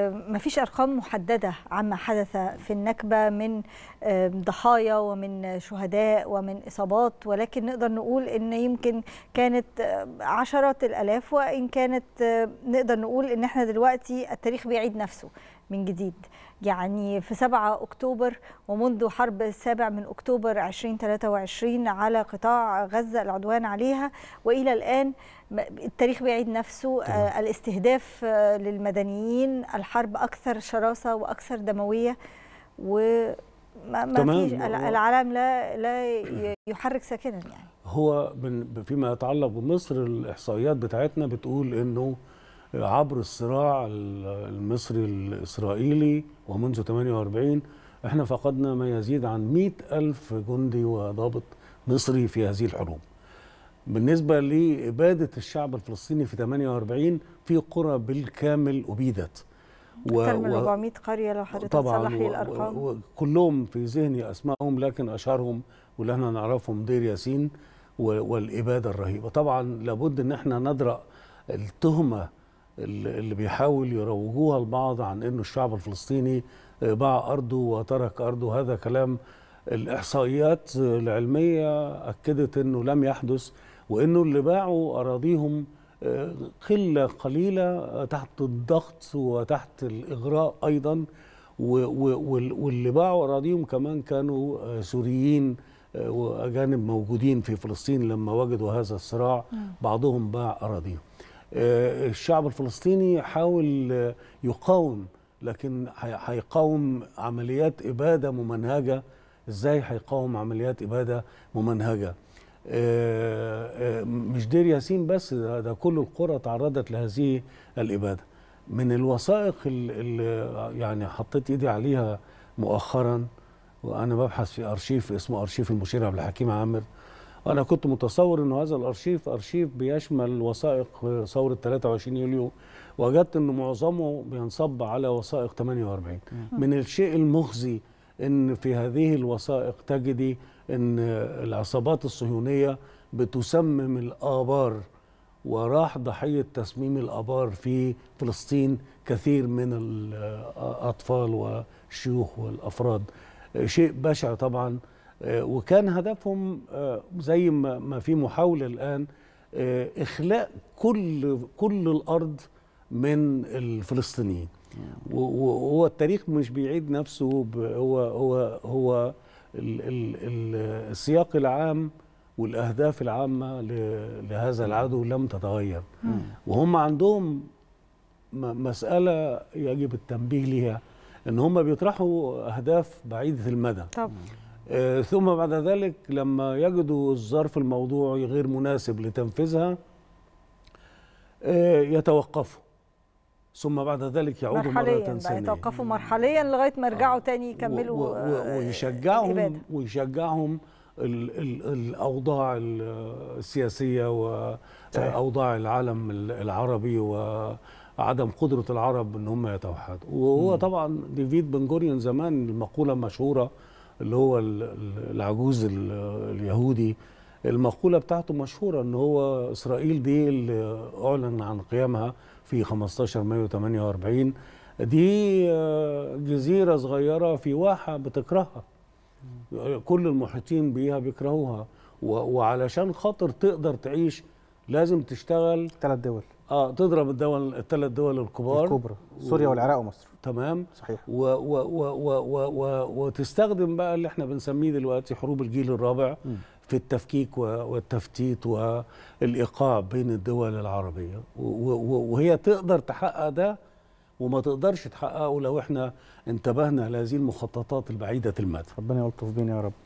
ما فيش أرقام محددة عما حدث في النكبة من ضحايا ومن شهداء ومن إصابات ولكن نقدر نقول أن يمكن كانت عشرات الألاف وإن كانت نقدر نقول أن احنا دلوقتي التاريخ بيعيد نفسه من جديد يعني في 7 أكتوبر ومنذ حرب السابع من أكتوبر 2023 على قطاع غزة العدوان عليها وإلى الآن التاريخ بيعيد نفسه طبعا. آه، الاستهداف آه، للمدنيين الحرب أكثر شراسة وأكثر دموية و ما تمام. فيش العالم لا لا يحرك ساكنا يعني هو من فيما يتعلق بمصر الاحصائيات بتاعتنا بتقول انه عبر الصراع المصري الإسرائيلي ومنذ 48 احنا فقدنا ما يزيد عن 100 ألف جندي وضابط مصري في هذه الحروب بالنسبة لإبادة الشعب الفلسطيني في 48 في قرى بالكامل أبيدت أكثر من 400 قرية لو حضرتك طبعا لي الأرقام و... و... كلهم في ذهني أسمائهم لكن أشهرهم واللي احنا نعرفهم دير ياسين والإبادة الرهيبة طبعا لابد أن احنا ندرأ التهمة اللي بيحاول يروجوها البعض عن انه الشعب الفلسطيني آه، باع ارضه وترك ارضه هذا كلام الاحصائيات العلميه اكدت انه لم يحدث وانه اللي باعوا اراضيهم آه، قله قليله آه، تحت الضغط وتحت الاغراء ايضا واللي باعوا اراضيهم كمان كانوا سوريين واجانب موجودين في فلسطين لما وجدوا هذا الصراع بعضهم باع اراضيهم آه، الشعب الفلسطيني حاول آه، يقاوم لكن هيقاوم عمليات إبادة ممنهجة إزاي هيقاوم عمليات إبادة ممنهجة آه، مش دير ياسين بس ده, ده كل القرى تعرضت لهذه الإبادة من الوثائق اللي يعني حطيت إيدي عليها مؤخرا وأنا ببحث في أرشيف اسمه أرشيف المشير عبد الحكيم عامر وانا كنت متصور ان هذا الارشيف ارشيف بيشمل وثائق ثوره 23 يوليو وجدت ان معظمه بينصب على وثائق 48 من الشيء المخزي ان في هذه الوثائق تجدي ان العصابات الصهيونيه بتسمم الابار وراح ضحيه تسميم الابار في فلسطين كثير من الاطفال والشيوخ والافراد شيء بشع طبعا آه، وكان هدفهم آه، زي ما في محاوله الان آه، اخلاء كل كل الارض من الفلسطينيين وهو التاريخ مش بيعيد نفسه هو هو هو ال ال السياق العام والاهداف العامه لهذا العدو لم تتغير وهم عندهم مساله يجب التنبيه ليها ان هم بيطرحوا اهداف بعيده المدى طبعا آه، ثم بعد ذلك لما يجدوا الظرف الموضوعي غير مناسب لتنفيذها آه، يتوقفوا ثم بعد ذلك يعودوا مرة ثانية يتوقفوا مرحليا لغاية ما يرجعوا آه تاني يكملوا آه، ويشجعهم الإبادة. ويشجعهم الـ الـ الأوضاع السياسية وأوضاع العالم العربي وعدم قدرة العرب إن هم يتوحدوا وهو طبعا ديفيد بن جوريون زمان المقولة مشهورة اللي هو العجوز اليهودي المقولة بتاعته مشهورة ان هو اسرائيل دي اللي اعلن عن قيامها في 15 مايو 48 دي جزيرة صغيرة في واحة بتكرهها كل المحيطين بيها بيكرهوها وعلشان خاطر تقدر تعيش لازم تشتغل ثلاث دول اه تضرب الدول الثلاث دول الكبار الكبرى سوريا و... والعراق ومصر تمام صحيح و... و... و... و... و... و... وتستخدم بقى اللي احنا بنسميه دلوقتي حروب الجيل الرابع م. في التفكيك والتفتيت والايقاع بين الدول العربيه وهي تقدر تحقق ده وما تقدرش تحققه لو احنا انتبهنا لهذه المخططات البعيده المدى ربنا يلطف بينا يا رب